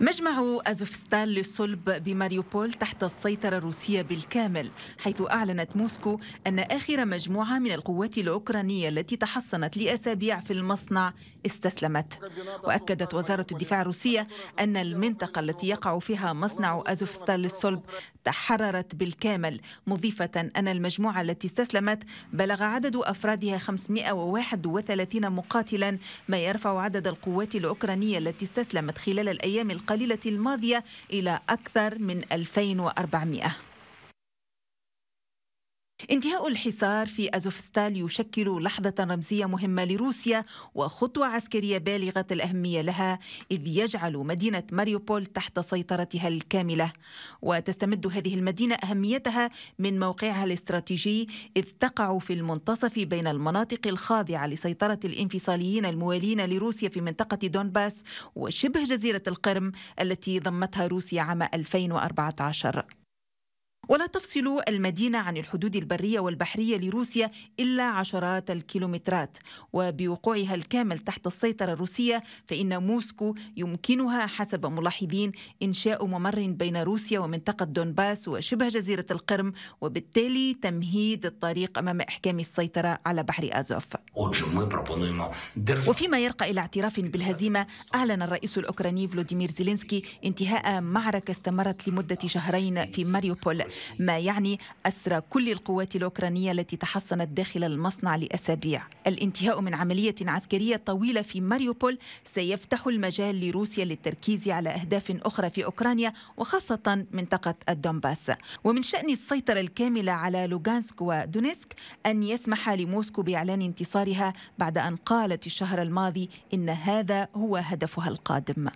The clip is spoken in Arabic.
مجمع أزوفستال للصلب بماريوبول تحت السيطرة الروسية بالكامل حيث أعلنت موسكو أن آخر مجموعة من القوات الأوكرانية التي تحصنت لأسابيع في المصنع استسلمت وأكدت وزارة الدفاع الروسية أن المنطقة التي يقع فيها مصنع أزوفستال للصلب تحررت بالكامل مضيفة أن المجموعة التي استسلمت بلغ عدد أفرادها 531 مقاتلا ما يرفع عدد القوات الأوكرانية التي استسلمت خلال الأيام القليلة الماضية إلى أكثر من 2400 انتهاء الحصار في أزوفستال يشكل لحظة رمزية مهمة لروسيا وخطوة عسكرية بالغة الأهمية لها إذ يجعل مدينة ماريوبول تحت سيطرتها الكاملة وتستمد هذه المدينة أهميتها من موقعها الاستراتيجي إذ تقع في المنتصف بين المناطق الخاضعة لسيطرة الانفصاليين الموالين لروسيا في منطقة دونباس وشبه جزيرة القرم التي ضمتها روسيا عام 2014 ولا تفصل المدينة عن الحدود البرية والبحرية لروسيا إلا عشرات الكيلومترات وبوقوعها الكامل تحت السيطرة الروسية فإن موسكو يمكنها حسب ملاحظين إنشاء ممر بين روسيا ومنطقة دونباس وشبه جزيرة القرم وبالتالي تمهيد الطريق أمام إحكام السيطرة على بحر آزوف وفيما يرقى إلى اعتراف بالهزيمة أعلن الرئيس الأوكراني فلوديمير زيلينسكي انتهاء معركة استمرت لمدة شهرين في ماريوبول ما يعني أسر كل القوات الأوكرانية التي تحصنت داخل المصنع لأسابيع الانتهاء من عملية عسكرية طويلة في ماريوبول سيفتح المجال لروسيا للتركيز على أهداف أخرى في أوكرانيا وخاصة منطقة الدومباس ومن شأن السيطرة الكاملة على لوغانسك ودونيسك أن يسمح لموسكو بإعلان انتصارها بعد أن قالت الشهر الماضي إن هذا هو هدفها القادم